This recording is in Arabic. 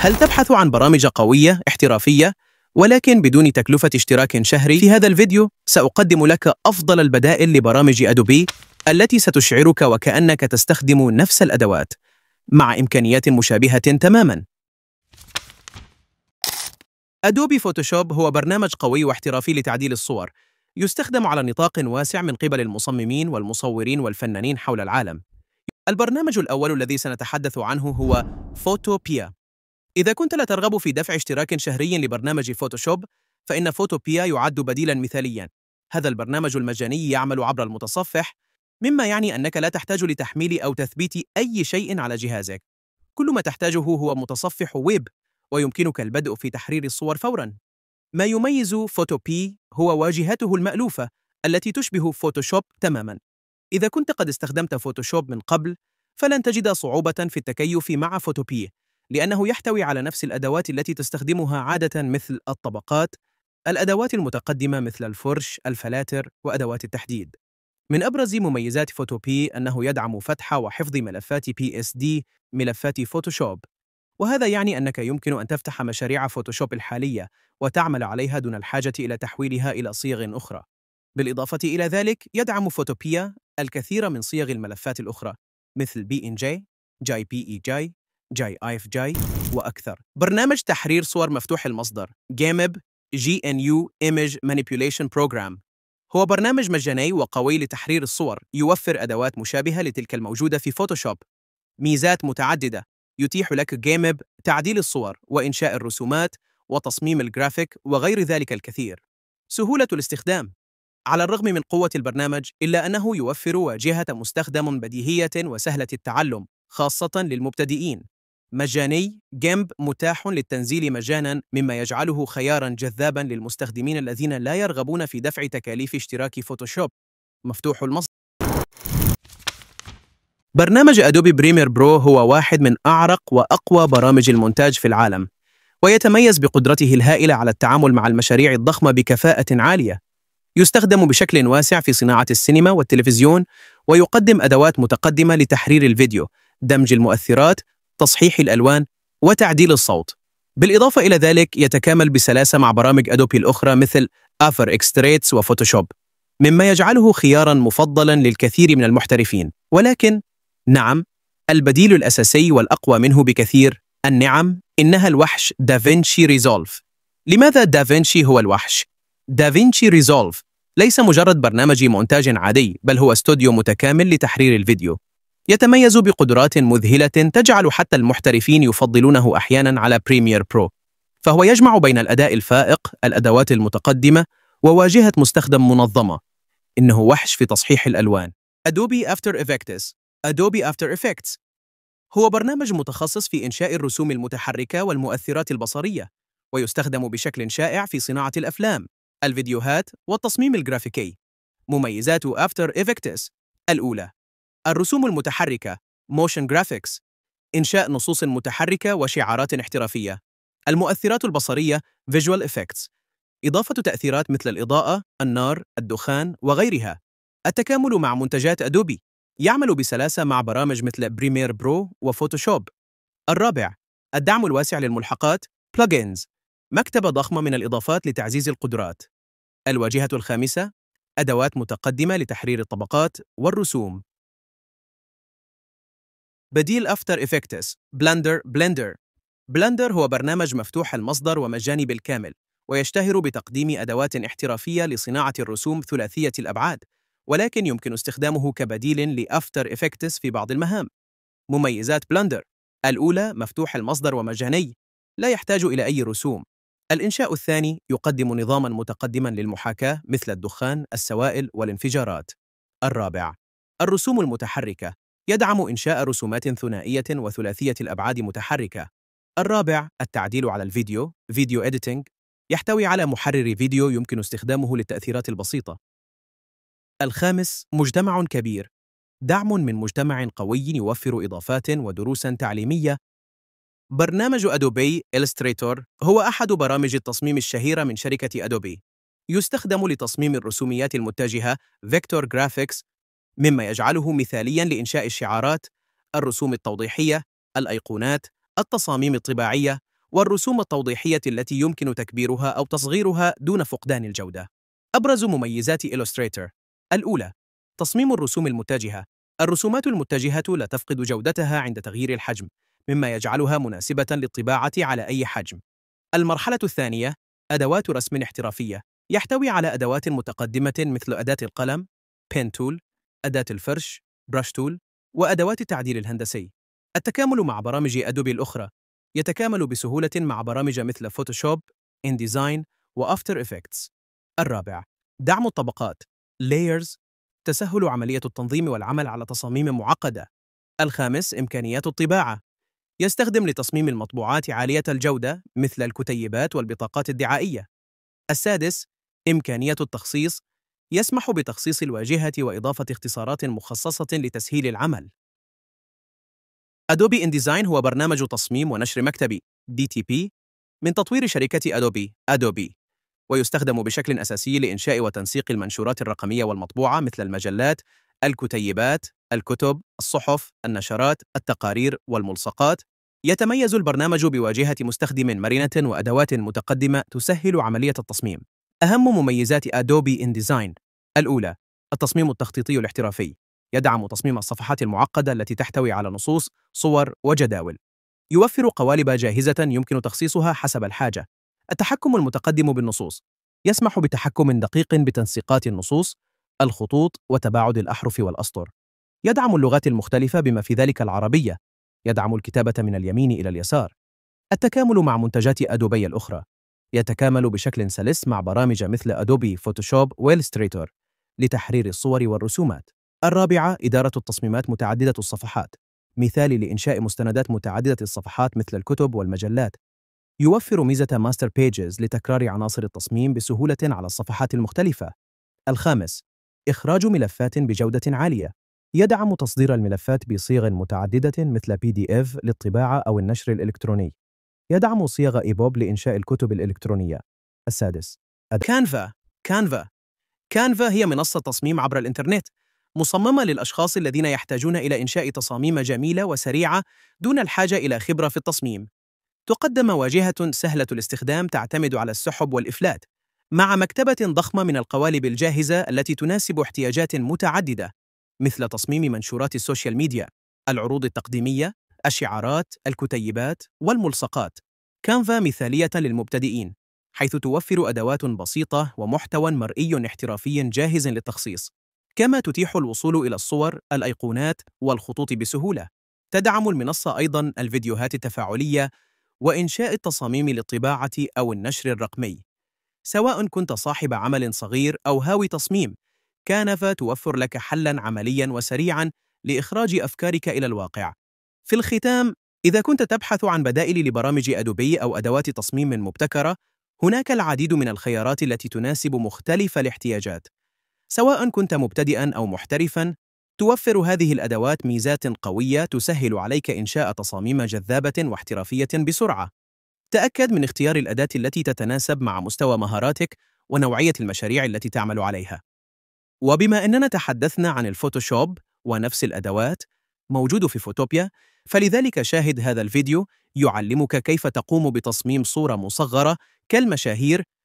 هل تبحث عن برامج قوية احترافية ولكن بدون تكلفة اشتراك شهري؟ في هذا الفيديو سأقدم لك أفضل البدائل لبرامج أدوبي التي ستشعرك وكأنك تستخدم نفس الأدوات مع إمكانيات مشابهة تماماً أدوبي فوتوشوب هو برنامج قوي واحترافي لتعديل الصور يستخدم على نطاق واسع من قبل المصممين والمصورين والفنانين حول العالم البرنامج الأول الذي سنتحدث عنه هو فوتوبيا إذا كنت لا ترغب في دفع اشتراك شهري لبرنامج فوتوشوب فإن فوتوبيا يعد بديلا مثاليا هذا البرنامج المجاني يعمل عبر المتصفح مما يعني أنك لا تحتاج لتحميل أو تثبيت أي شيء على جهازك كل ما تحتاجه هو متصفح ويب ويمكنك البدء في تحرير الصور فورا ما يميز فوتوبي هو واجهته المألوفة التي تشبه فوتوشوب تماما إذا كنت قد استخدمت فوتوشوب من قبل فلن تجد صعوبة في التكيف مع فوتوبي لأنه يحتوي على نفس الأدوات التي تستخدمها عادة مثل الطبقات، الأدوات المتقدمة مثل الفرش، الفلاتر، وأدوات التحديد. من أبرز مميزات فوتوبي أنه يدعم فتح وحفظ ملفات PSD، ملفات فوتوشوب، وهذا يعني أنك يمكن أن تفتح مشاريع فوتوشوب الحالية وتعمل عليها دون الحاجة إلى تحويلها إلى صيغ أخرى. بالإضافة إلى ذلك، يدعم فوتوبيا الكثير من صيغ الملفات الأخرى مثل بي إن جي، جاي بي إي جاي، جاي اي اف جاي وأكثر برنامج تحرير صور مفتوح المصدر جيمب جي ان يو ايمج مانيبيوليشن بروجرام هو برنامج مجاني وقوي لتحرير الصور يوفر أدوات مشابهة لتلك الموجودة في فوتوشوب ميزات متعددة يتيح لك جيمب تعديل الصور وإنشاء الرسومات وتصميم الجرافيك وغير ذلك الكثير سهولة الاستخدام على الرغم من قوة البرنامج إلا أنه يوفر واجهة مستخدم بديهية وسهلة التعلم خاصة للمبتدئين مجاني جيمب متاح للتنزيل مجانا مما يجعله خيارا جذابا للمستخدمين الذين لا يرغبون في دفع تكاليف اشتراك فوتوشوب مفتوح المصدر برنامج أدوبي بريمير برو هو واحد من أعرق وأقوى برامج المونتاج في العالم ويتميز بقدرته الهائلة على التعامل مع المشاريع الضخمة بكفاءة عالية يستخدم بشكل واسع في صناعة السينما والتلفزيون ويقدم أدوات متقدمة لتحرير الفيديو دمج المؤثرات تصحيح الألوان وتعديل الصوت بالإضافة إلى ذلك يتكامل بسلاسة مع برامج أدوبي الأخرى مثل آفر إكستريتس وفوتوشوب مما يجعله خيارا مفضلا للكثير من المحترفين ولكن نعم البديل الأساسي والأقوى منه بكثير النعم إنها الوحش دافنشي ريزولف لماذا دافنشي هو الوحش؟ دافنشي ريزولف ليس مجرد برنامج مونتاج عادي بل هو استوديو متكامل لتحرير الفيديو يتميز بقدرات مذهلة تجعل حتى المحترفين يفضلونه أحيانا على بريمير برو فهو يجمع بين الأداء الفائق، الأدوات المتقدمة، وواجهة مستخدم منظمة إنه وحش في تصحيح الألوان أدوبي After Effects أدوبي After Effects هو برنامج متخصص في إنشاء الرسوم المتحركة والمؤثرات البصرية ويستخدم بشكل شائع في صناعة الأفلام، الفيديوهات والتصميم الجرافيكي مميزات After Effects الأولى الرسوم المتحركة Motion Graphics إنشاء نصوص متحركة وشعارات احترافية المؤثرات البصرية Visual Effects إضافة تأثيرات مثل الإضاءة، النار، الدخان وغيرها التكامل مع منتجات أدوبي يعمل بسلاسة مع برامج مثل بريمير برو وفوتوشوب الرابع الدعم الواسع للملحقات Plugins مكتبة ضخمة من الإضافات لتعزيز القدرات الواجهة الخامسة أدوات متقدمة لتحرير الطبقات والرسوم بديل افتر افكتس بلندر بلندر بلندر هو برنامج مفتوح المصدر ومجاني بالكامل ويشتهر بتقديم ادوات احترافيه لصناعه الرسوم ثلاثيه الابعاد ولكن يمكن استخدامه كبديل لافتر افكتس في بعض المهام مميزات بلندر الاولى مفتوح المصدر ومجاني لا يحتاج الى اي رسوم الانشاء الثاني يقدم نظاما متقدما للمحاكاه مثل الدخان السوائل والانفجارات الرابع الرسوم المتحركه يدعم إنشاء رسومات ثنائية وثلاثية الأبعاد متحركة. الرابع التعديل على الفيديو فيديو إديتنج يحتوي على محرر فيديو يمكن استخدامه للتأثيرات البسيطة. الخامس مجتمع كبير دعم من مجتمع قوي يوفر إضافات ودروسا تعليمية برنامج أدوبي إلستريتور هو أحد برامج التصميم الشهيرة من شركة أدوبي يستخدم لتصميم الرسوميات المتجهة فيكتور جرافيكس مما يجعله مثاليا لإنشاء الشعارات، الرسوم التوضيحية، الأيقونات، التصاميم الطباعية، والرسوم التوضيحية التي يمكن تكبيرها أو تصغيرها دون فقدان الجودة. أبرز مميزات إلوستريتر الأولى تصميم الرسوم المتجهة الرسومات المتجهة لا تفقد جودتها عند تغيير الحجم، مما يجعلها مناسبة للطباعة على أي حجم. المرحلة الثانية أدوات رسم احترافية يحتوي على أدوات متقدمة مثل أداة القلم، pen tool أداة الفرش براش تول وأدوات التعديل الهندسي التكامل مع برامج أدوبي الأخرى يتكامل بسهولة مع برامج مثل فوتوشوب، إنديزاين وأفتر إفكتس الرابع دعم الطبقات Layers تسهل عملية التنظيم والعمل على تصاميم معقدة الخامس إمكانيات الطباعة يستخدم لتصميم المطبوعات عالية الجودة مثل الكتيبات والبطاقات الدعائية السادس إمكانية التخصيص يسمح بتخصيص الواجهة وإضافة اختصارات مخصصة لتسهيل العمل. أدوبي إنديزاين هو برنامج تصميم ونشر مكتبي DTP من تطوير شركة أدوبي أدوبي ويستخدم بشكل أساسي لإنشاء وتنسيق المنشورات الرقمية والمطبوعة مثل المجلات، الكتيبات، الكتب، الصحف، النشرات، التقارير والملصقات. يتميز البرنامج بواجهة مستخدم مرنة وأدوات متقدمة تسهل عملية التصميم. أهم مميزات أدوبي إنديزاين الأولى التصميم التخطيطي الاحترافي يدعم تصميم الصفحات المعقدة التي تحتوي على نصوص، صور وجداول يوفر قوالب جاهزة يمكن تخصيصها حسب الحاجة التحكم المتقدم بالنصوص يسمح بتحكم دقيق بتنسيقات النصوص، الخطوط وتباعد الأحرف والأسطر يدعم اللغات المختلفة بما في ذلك العربية يدعم الكتابة من اليمين إلى اليسار التكامل مع منتجات أدوبي الأخرى يتكامل بشكل سلس مع برامج مثل أدوبي فوتوشوب وإلستريتور لتحرير الصور والرسومات. الرابعة إدارة التصميمات متعددة الصفحات مثال لإنشاء مستندات متعددة الصفحات مثل الكتب والمجلات يوفر ميزة ماستر بيجز لتكرار عناصر التصميم بسهولة على الصفحات المختلفة. الخامس إخراج ملفات بجودة عالية يدعم تصدير الملفات بصيغ متعددة مثل PDF للطباعة أو النشر الإلكتروني. يدعم صيغة إيبوب لإنشاء الكتب الإلكترونية. السادس كانفا كانفا كانفا هي منصة تصميم عبر الإنترنت مصممة للأشخاص الذين يحتاجون إلى إنشاء تصاميم جميلة وسريعة دون الحاجة إلى خبرة في التصميم. تقدم واجهة سهلة الاستخدام تعتمد على السحب والإفلات، مع مكتبة ضخمة من القوالب الجاهزة التي تناسب احتياجات متعددة مثل تصميم منشورات السوشيال ميديا، العروض التقديمية، الشعارات، الكتيبات، والملصقات. كانفا مثالية للمبتدئين، حيث توفر أدوات بسيطة ومحتوى مرئي احترافي جاهز للتخصيص، كما تتيح الوصول إلى الصور، الأيقونات، والخطوط بسهولة. تدعم المنصة أيضاً الفيديوهات التفاعلية وإنشاء التصاميم للطباعة أو النشر الرقمي. سواء كنت صاحب عمل صغير أو هاوي تصميم، كانفا توفر لك حلاً عملياً وسريعاً لإخراج أفكارك إلى الواقع في الختام إذا كنت تبحث عن بدائل لبرامج أدوبي أو أدوات تصميم مبتكرة هناك العديد من الخيارات التي تناسب مختلف الاحتياجات سواء كنت مبتدئا أو محترفا توفر هذه الأدوات ميزات قوية تسهل عليك إنشاء تصاميم جذابة واحترافية بسرعة تأكد من اختيار الأداة التي تتناسب مع مستوى مهاراتك ونوعية المشاريع التي تعمل عليها وبما أننا تحدثنا عن الفوتوشوب ونفس الأدوات موجود في فوتوبيا فلذلك شاهد هذا الفيديو يعلمك كيف تقوم بتصميم صورة مصغرة كالمشاهير